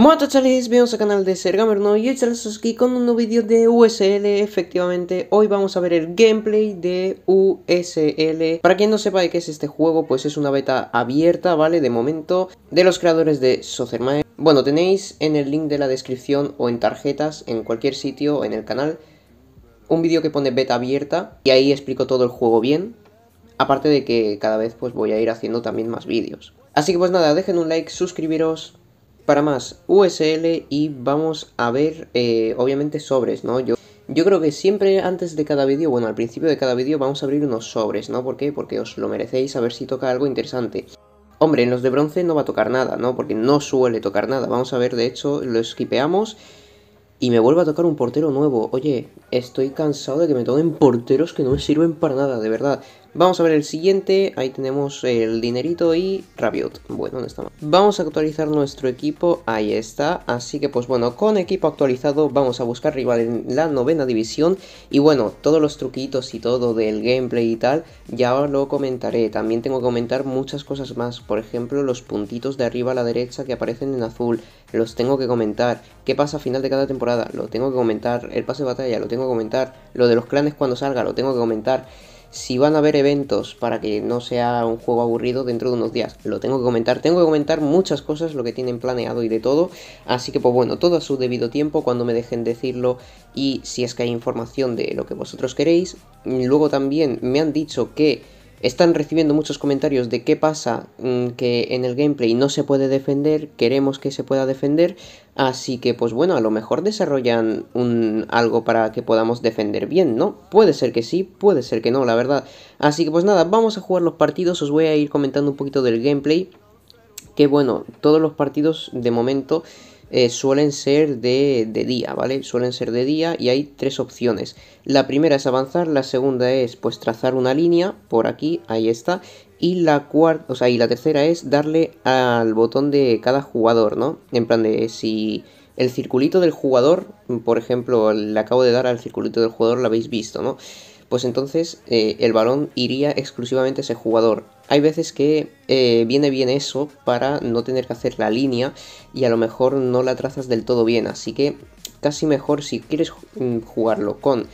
Hola bienvenidos al canal de Sergamer no y hoy aquí con un nuevo vídeo de USL Efectivamente, hoy vamos a ver el gameplay de USL Para quien no sepa de qué es este juego, pues es una beta abierta, ¿vale? De momento, de los creadores de Socermae. Bueno, tenéis en el link de la descripción o en tarjetas, en cualquier sitio, en el canal Un vídeo que pone beta abierta y ahí explico todo el juego bien Aparte de que cada vez pues voy a ir haciendo también más vídeos Así que pues nada, dejen un like, suscribiros para más USL y vamos a ver, eh, obviamente, sobres, ¿no? Yo, yo creo que siempre antes de cada vídeo, bueno, al principio de cada vídeo vamos a abrir unos sobres, ¿no? ¿Por qué? Porque os lo merecéis a ver si toca algo interesante. Hombre, en los de bronce no va a tocar nada, ¿no? Porque no suele tocar nada. Vamos a ver, de hecho, lo esquipeamos y me vuelve a tocar un portero nuevo. Oye, estoy cansado de que me tomen porteros que no me sirven para nada, de verdad. Vamos a ver el siguiente, ahí tenemos el dinerito y Rabiot, bueno, ¿dónde está? Vamos a actualizar nuestro equipo, ahí está, así que pues bueno, con equipo actualizado vamos a buscar rival en la novena división y bueno, todos los truquitos y todo del gameplay y tal, ya lo comentaré, también tengo que comentar muchas cosas más, por ejemplo, los puntitos de arriba a la derecha que aparecen en azul, los tengo que comentar, qué pasa a final de cada temporada, lo tengo que comentar, el pase de batalla, lo tengo que comentar, lo de los clanes cuando salga, lo tengo que comentar si van a haber eventos para que no sea un juego aburrido dentro de unos días. Lo tengo que comentar, tengo que comentar muchas cosas, lo que tienen planeado y de todo. Así que pues bueno, todo a su debido tiempo, cuando me dejen decirlo y si es que hay información de lo que vosotros queréis. Luego también me han dicho que están recibiendo muchos comentarios de qué pasa mm, que en el gameplay no se puede defender, queremos que se pueda defender, así que pues bueno, a lo mejor desarrollan algo para que podamos defender bien, ¿no? Puede ser que sí, puede ser que no, la verdad. Así que pues nada, vamos a jugar los partidos, os voy a ir comentando un poquito del gameplay, que bueno, todos los partidos de momento eh, suelen ser de, día, ¿vale? Suelen ser de día y hay tres opciones. La primera es avanzar, la segunda es pues trazar una línea por aquí, ahí está. Y la cuarta, y la tercera es darle al botón de cada jugador, ¿no? En plan de si el circulito del jugador, por ejemplo, le acabo de dar al circulito del jugador, lo habéis visto, ¿no? Pues entonces eh, el balón iría exclusivamente a ese jugador hay veces que eh, viene bien eso para no tener que hacer la línea y a lo mejor no la trazas del todo bien. Así que casi mejor si quieres mm, jugarlo con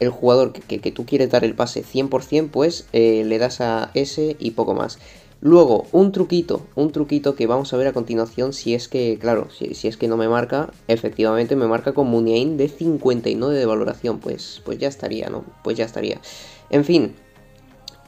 el jugador que, tú quieres dar el pase 100%, pues eh, le das a ese y poco más. Luego, un truquito, un truquito que vamos a ver a continuación si es que, claro, si, es que no me marca, efectivamente me marca con Muniain de 59 de valoración, pues, pues ya estaría, ¿no? Pues ya estaría. En fin,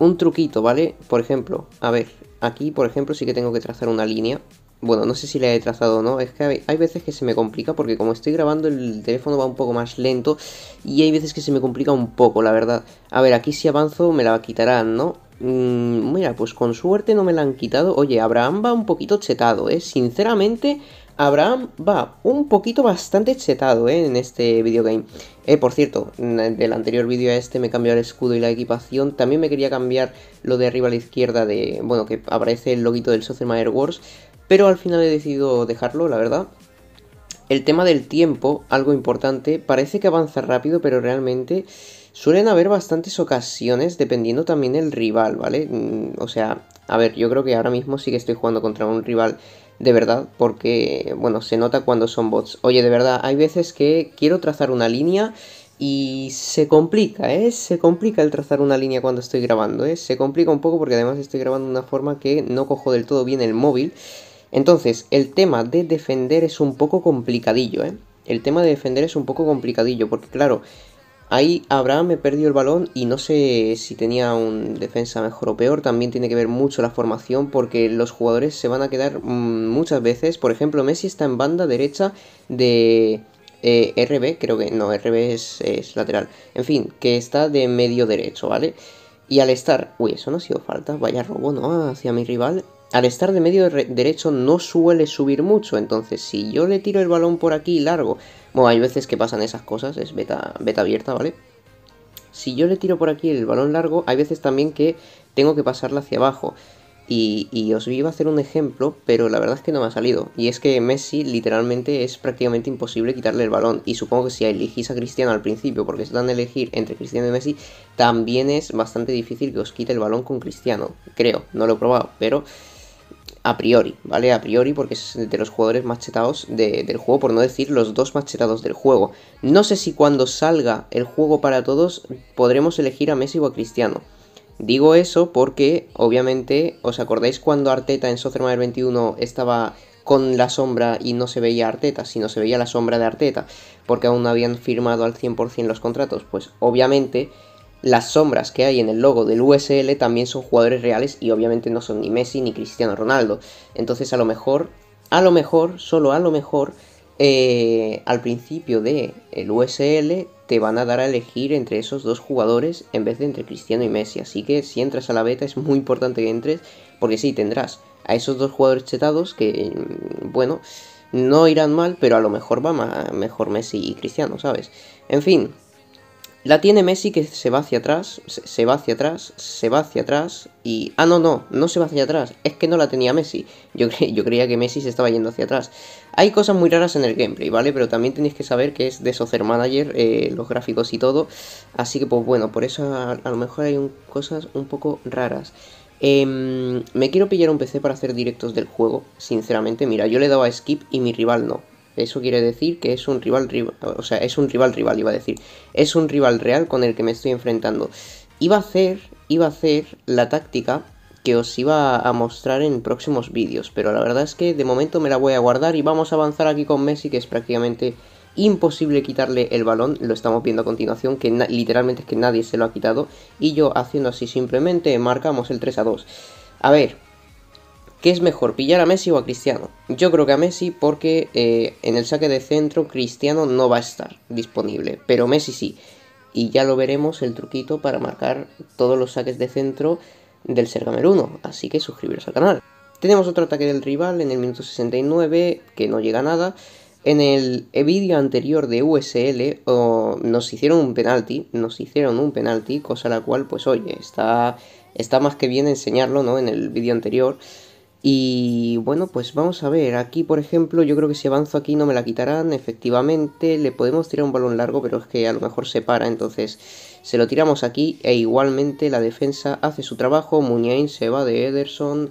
un truquito, ¿vale? Por ejemplo, a ver, aquí por ejemplo sí que tengo que trazar una línea. Bueno, no sé si la he trazado o no, es que hay veces que se me complica porque como estoy grabando el teléfono va un poco más lento y hay veces que se me complica un poco, la verdad. A ver, aquí si avanzo me la quitarán, ¿no? Mm, mira, pues con suerte no me la han quitado. Oye, Abraham va un poquito chetado, ¿eh? Sinceramente, Abraham va un poquito bastante chetado eh, en este videogame. Eh, por cierto, del anterior vídeo a este me cambió el escudo y la equipación. También me quería cambiar lo de arriba a la izquierda, de bueno que aparece el loguito del Social Air Wars. Pero al final he decidido dejarlo, la verdad. El tema del tiempo, algo importante, parece que avanza rápido, pero realmente suelen haber bastantes ocasiones dependiendo también del rival, ¿vale? Mm, o sea, a ver, yo creo que ahora mismo sí que estoy jugando contra un rival de verdad, porque, bueno, se nota cuando son bots. Oye, de verdad, hay veces que quiero trazar una línea y se complica, ¿eh? Se complica el trazar una línea cuando estoy grabando, ¿eh? Se complica un poco porque además estoy grabando de una forma que no cojo del todo bien el móvil. Entonces, el tema de defender es un poco complicadillo, ¿eh? El tema de defender es un poco complicadillo, porque claro, Ahí Abraham perdió el balón y no sé si tenía un defensa mejor o peor. También tiene que ver mucho la formación porque los jugadores se van a quedar mm, muchas veces. Por ejemplo, Messi está en banda derecha de eh, RB, creo que no, RB es, es, lateral. En fin, que está de medio derecho, ¿vale? Y al estar, uy, eso no ha sido falta, vaya robo, ¿no? Hacia mi rival al estar de medio derecho no suele subir mucho. Entonces, si yo le tiro el balón por aquí largo, bueno, hay veces que pasan esas cosas, es beta, beta abierta, ¿vale? Si yo le tiro por aquí el balón largo, hay veces también que tengo que pasarla hacia abajo. Y, y, os iba a hacer un ejemplo, pero la verdad es que no me ha salido. Y es que Messi literalmente es prácticamente imposible quitarle el balón. Y supongo que si elegís a Cristiano al principio, porque se dan a elegir entre Cristiano y Messi, también es bastante difícil que os quite el balón con Cristiano. Creo, no lo he probado, pero a priori, ¿vale? A priori porque es de los jugadores más chetados del juego, por no decir los dos más chetados del juego. No sé si cuando salga el juego para todos podremos elegir a Messi o a Cristiano. Digo eso porque, obviamente, ¿os acordáis cuando Arteta en Soccer 21 estaba con la sombra y no se veía Arteta, sino se veía la sombra de Arteta, porque aún no habían firmado al 100% los contratos? Pues obviamente las sombras que hay en el logo del USL también son jugadores reales y obviamente no son ni Messi ni Cristiano Ronaldo. Entonces a lo mejor, a lo mejor, solo a lo mejor, eh, al principio del USL te van a dar a elegir entre esos dos jugadores en vez de entre Cristiano y Messi. Así que si entras a la beta es muy importante que entres porque sí, tendrás a esos dos jugadores chetados que, mm, bueno, no irán mal, pero a lo mejor va mejor Messi y Cristiano, ¿sabes? En fin, la tiene Messi que se va hacia atrás, se, va hacia atrás, se va hacia atrás y... Ah, no, no, no se va hacia atrás. Es que no la tenía Messi. Yo, yo creía que Messi se estaba yendo hacia atrás. Hay cosas muy raras en el gameplay, ¿vale? Pero también tenéis que saber que es de Soccer Manager, eh, los gráficos y todo. Así que, pues bueno, por eso a, lo mejor hay cosas un poco raras. Em, me quiero pillar un PC para hacer directos del juego, sinceramente. Mira, yo le daba a skip y mi rival no. Eso quiere decir que es un rival, rival, o sea, es un rival rival, iba a decir. Es un rival real con el que me estoy enfrentando. Iba a hacer, iba a hacer la táctica que os iba a mostrar en próximos vídeos, pero la verdad es que de momento me la voy a guardar y vamos a avanzar aquí con Messi, que es prácticamente imposible quitarle el balón, lo estamos viendo a continuación, que literalmente es que nadie se lo ha quitado, y yo haciendo así simplemente marcamos el 3 a 2. A ver, ¿Qué es mejor, pillar a Messi o a Cristiano? Yo creo que a Messi porque eh, en el saque de centro Cristiano no va a estar disponible, pero Messi sí. Y ya lo veremos el truquito para marcar todos los saques de centro del Sergamer 1, así que suscribiros al canal. Tenemos otro ataque del rival en el minuto 69 que no llega a nada. En el vídeo anterior de USL nos hicieron un penalti, nos hicieron un penalti, cosa la cual pues oye, está, está más que bien enseñarlo ¿no? en el vídeo anterior. Y bueno, pues vamos a ver, aquí por ejemplo yo creo que si avanzo aquí no me la quitarán, efectivamente, le podemos tirar un balón largo, pero es que a lo mejor se para, entonces se lo tiramos aquí e igualmente la defensa hace su trabajo, Muñain se va de Ederson,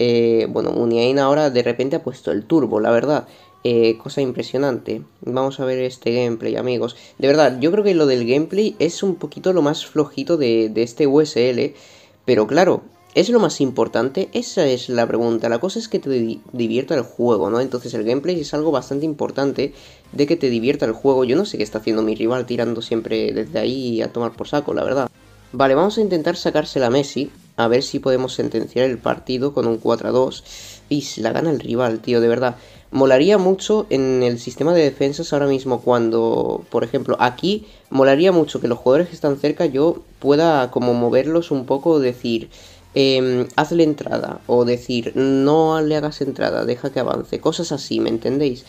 eh, bueno, Muñain ahora de repente ha puesto el turbo, la verdad, eh, cosa impresionante. Vamos a ver este gameplay, amigos. De verdad, yo creo que lo del gameplay es un poquito lo más flojito de, de este USL, pero claro, ¿Es lo más importante? Esa es la pregunta. La cosa es que te divierta el juego, ¿no? Entonces el gameplay es algo bastante importante de que te divierta el juego. Yo no sé qué está haciendo mi rival tirando siempre desde ahí a tomar por saco, la verdad. Vale, vamos a intentar sacársela a Messi. A ver si podemos sentenciar el partido con un 4 2. Y si la gana el rival, tío, de verdad. Molaría mucho en el sistema de defensas ahora mismo cuando, por ejemplo, aquí molaría mucho que los jugadores que están cerca yo pueda como moverlos un poco, decir eh, hazle entrada o decir no le hagas entrada, deja que avance, cosas así, ¿me entendéis?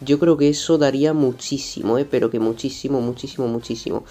Yo creo que eso daría muchísimo, ¿eh? pero que muchísimo, muchísimo, muchísimo.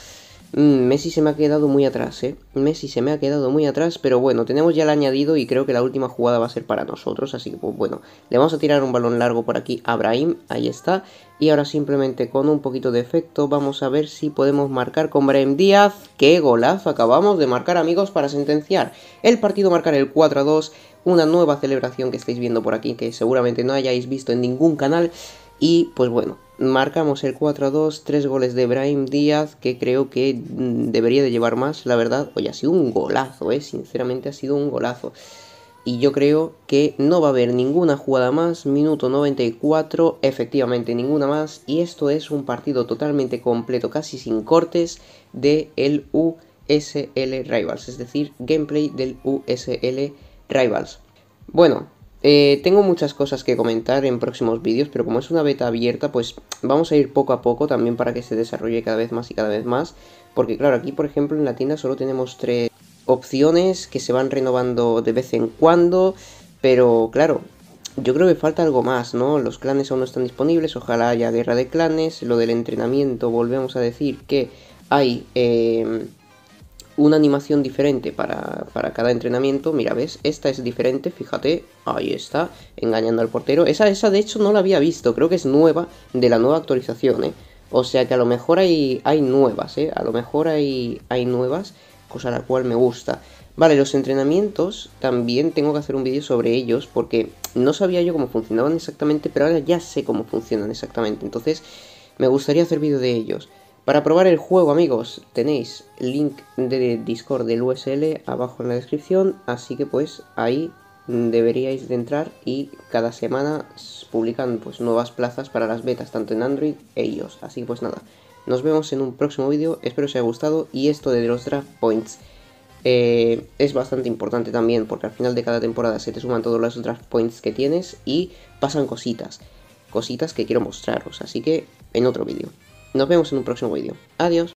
Mm, Messi se me ha quedado muy atrás, ¿eh? Messi se me ha quedado muy atrás, pero bueno, tenemos ya el añadido y creo que la última jugada va a ser para nosotros, así que pues bueno, le vamos a tirar un balón largo por aquí a Brahim, ahí está, y ahora simplemente con un poquito de efecto vamos a ver si podemos marcar con Brahim Díaz, qué golazo acabamos de marcar amigos para sentenciar el partido, marcar el 4-2, una nueva celebración que estáis viendo por aquí que seguramente no hayáis visto en ningún canal, y pues bueno, marcamos el 4-2, 3 goles de Brahim Díaz, que creo que mm, debería de llevar más, la verdad. Oye, ha sido un golazo, eh, sinceramente ha sido un golazo. Y yo creo que no va a haber ninguna jugada más, minuto 94, efectivamente ninguna más. Y esto es un partido totalmente completo, casi sin cortes, de el USL Rivals, es decir, gameplay del USL Rivals. Bueno, eh, tengo muchas cosas que comentar en próximos vídeos, pero como es una beta abierta, pues vamos a ir poco a poco también para que se desarrolle cada vez más y cada vez más. Porque claro, aquí por ejemplo en la tienda solo tenemos tres opciones que se van renovando de vez en cuando, pero claro, yo creo que falta algo más, ¿no? Los clanes aún no están disponibles, ojalá haya guerra de clanes, lo del entrenamiento, volvemos a decir que hay... Eh, una animación diferente para, cada entrenamiento. Mira, ¿ves? Esta es diferente, fíjate. Ahí está, engañando al portero. Esa, esa de hecho no la había visto, creo que es nueva de la nueva actualización, ¿eh? O sea que a lo mejor hay, hay nuevas, ¿eh? A lo mejor hay, hay nuevas, cosa la cual me gusta. Vale, los entrenamientos también tengo que hacer un vídeo sobre ellos porque no sabía yo cómo funcionaban exactamente, pero ahora ya sé cómo funcionan exactamente. Entonces, me gustaría hacer vídeo de ellos. Para probar el juego, amigos, tenéis el link de Discord del USL abajo en la descripción, así que pues ahí deberíais de entrar y cada semana publican pues nuevas plazas para las betas tanto en Android e iOS. Así que pues nada, nos vemos en un próximo vídeo, espero os haya gustado y esto de los draft points eh, es bastante importante también porque al final de cada temporada se te suman todos los draft points que tienes y pasan cositas, cositas que quiero mostraros, así que en otro vídeo. Nos vemos en un próximo vídeo. Adiós.